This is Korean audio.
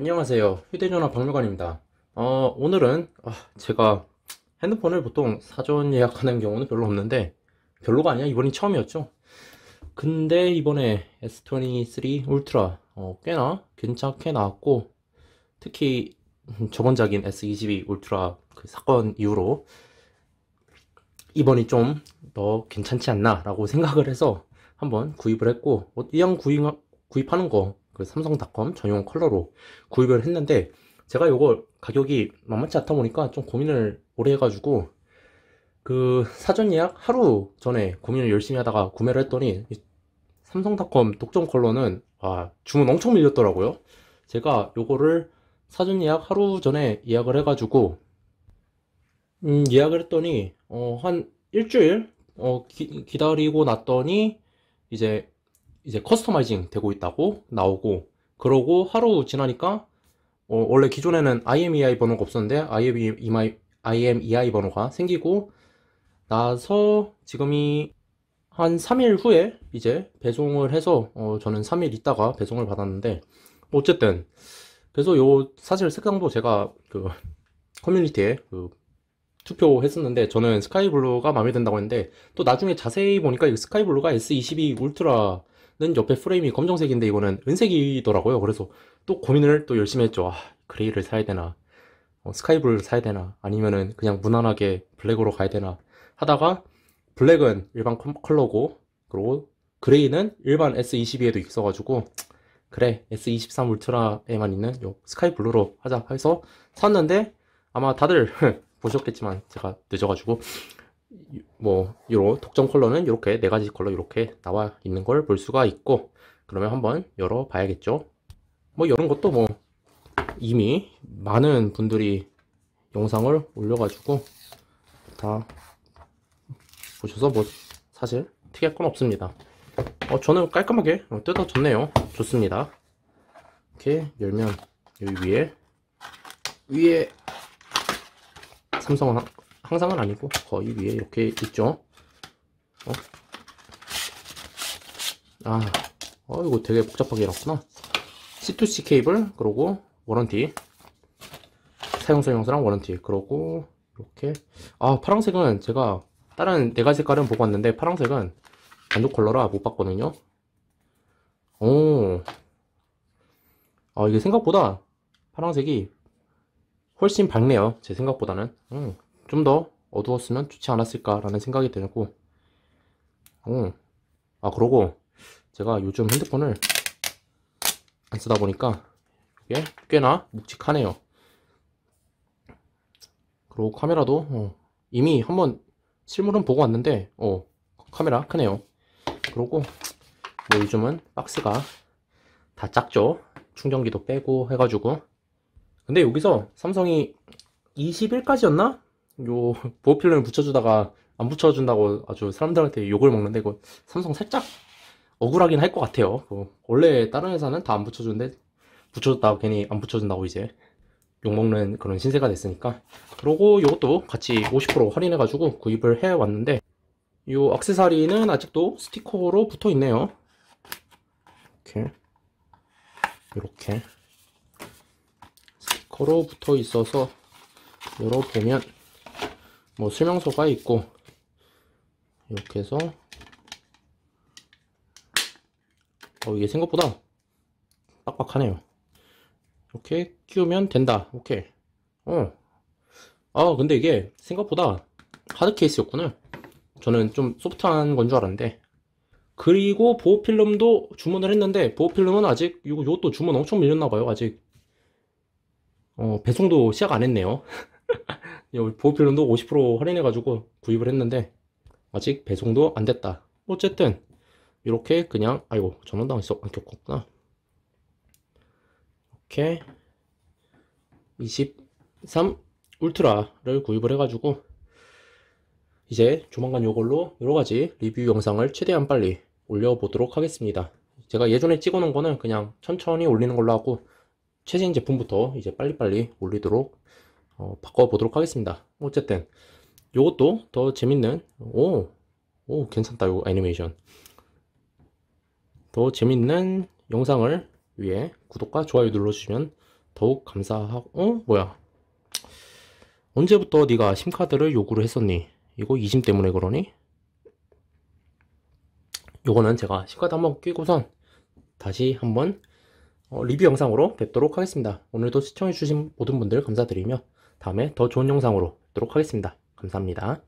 안녕하세요 휴대전화 박물관입니다 어, 오늘은 아, 제가 핸드폰을 보통 사전 예약하는 경우는 별로 없는데 별로가 아니야 이번이 처음이었죠 근데 이번에 S23 울트라 어, 꽤나 괜찮게 나왔고 특히 저번작인 S22 울트라 그 사건 이후로 이번이 좀 더 괜찮지 않나 라고 생각을 해서 한번 구입을 했고 어, 이왕 구입, 구입하는 거그 삼성닷컴 전용 컬러로 구입을 했는데 제가 이거 가격이 만만치 않다 보니까 좀 고민을 오래 해가지고 그 사전 예약 하루 전에 고민을 열심히 하다가 구매를 했더니 삼성닷컴 독점 컬러는 아 주문 엄청 밀렸더라고요 제가 요거를 사전 예약 하루 전에 예약을 해가지고 음, 예약을 했더니 어, 한 일주일 어, 기, 기다리고 났더니 이제 이제 커스터마이징 되고 있다고 나오고 그러고 하루 지나니까 어, 원래 기존에는 IMEI e 번호가 없었는데 IMEI, IMEI 번호가 생기고 나서 지금이 한 3일 후에 이제 배송을 해서 어, 저는 3일 있다가 배송을 받았는데 어쨌든 그래서 요 사실 색상도 제가 그 커뮤니티에 그 투표했었는데 저는 스카이블루가 마음에 든다고 했는데 또 나중에 자세히 보니까 이 스카이블루가 S22 울트라 는 옆에 프레임이 검정색인데 이거는 은색이더라고요. 그래서 또 고민을 또 열심히 했죠. 아, 그레이를 사야 되나, 어, 스카이블 사야 되나, 아니면은 그냥 무난하게 블랙으로 가야 되나 하다가 블랙은 일반 컬러고 그리고 그레이는 일반 S22에도 있어가지고 그래 S23 울트라에만 있는 요 스카이블루로 하자 해서 샀는데 아마 다들 보셨겠지만 제가 늦어가지고 뭐 요런 독점 컬러는 이렇게 네 가지 컬러 이렇게 나와 있는 걸 볼 수가 있고 그러면 한번 열어 봐야겠죠 뭐 이런 것도 뭐 이미 많은 분들이 영상을 올려 가지고 다 보셔서 뭐 사실 특이할 건 없습니다 어 저는 깔끔하게 뜯어졌네요 좋습니다 이렇게 열면 여기 위에 위에 삼성은 항상은 아니고 거의 위에 이렇게 있죠 어? 아, 어, 이거 되게 복잡하게 해놨구나 C2C 케이블 그리고 워런티 사용설명서랑 워런티 그리고 이렇게 아 파란색은 제가 다른 네 가지 색깔은 보고 왔는데 파란색은 단독 컬러라 못 봤거든요 오. 아 이게 생각보다 파란색이 훨씬 밝네요 제 생각보다는 음. 좀더 어두웠으면 좋지 않았을까라는 생각이 들고 어. 아 그러고 제가 요즘 핸드폰을 안 쓰다 보니까 이게 꽤나 묵직하네요 그리고 카메라도 어, 이미 한번 실물은 보고 왔는데 어 카메라 크네요 그리고 뭐 요즘은 박스가 다 작죠 충전기도 빼고 해가지고 근데 여기서 삼성이 2 0일까지였나 요 보호필름 을 붙여주다가 안 붙여준다고 아주 사람들한테 욕을 먹는데 그 삼성 살짝 억울하긴 할 것 같아요. 그 원래 다른 회사는 다 안 붙여주는데 붙여줬다고 괜히 안 붙여준다고 이제 욕먹는 그런 신세가 됐으니까 그러고 이것도 같이 50% 할인해가지고 구입을 해왔는데 이 악세사리는 아직도 스티커로 붙어있네요 이렇게 이렇게 스티커로 붙어있어서 열어보면 뭐 설명서가 있고 이렇게 해서 어 이게 생각보다 빡빡하네요 이렇게 끼우면 된다 오케이 어아 근데 이게 생각보다 하드 케이스였구나 저는 좀 소프트한 건 줄 알았는데 그리고 보호필름도 주문을 했는데 보호필름은 아직 이 이것도 주문 엄청 밀렸나봐요 아직 어 배송도 시작 안 했네요 보호필름도 50% 할인해가지고 구입을 했는데 아직 배송도 안 됐다. 어쨌든 이렇게 그냥 아이고 전원당했어 안 켰구나. 이렇게 23 울트라를 구입을 해가지고 이제 조만간 이걸로 여러가지 리뷰 영상을 최대한 빨리 올려보도록 하겠습니다. 제가 예전에 찍어놓은 거는 그냥 천천히 올리는 걸로 하고 최신 제품부터 이제 빨리빨리 올리도록 어, 바꿔보도록 하겠습니다 어쨌든 요것도 더 재밌는 오, 오 괜찮다 요 애니메이션 더 재밌는 영상을 위해 구독과 좋아요 눌러주시면 더욱 감사하고 어? 뭐야 언제부터 네가 심카드를 요구를 했었니? 이거 이심 때문에 그러니? 요거는 제가 심카드 한번 끼고선 다시 한번 어, 리뷰 영상으로 뵙도록 하겠습니다. 오늘도 시청해주신 모든 분들 감사드리며 다음에 더 좋은 영상으로 뵙도록 하겠습니다. 감사합니다.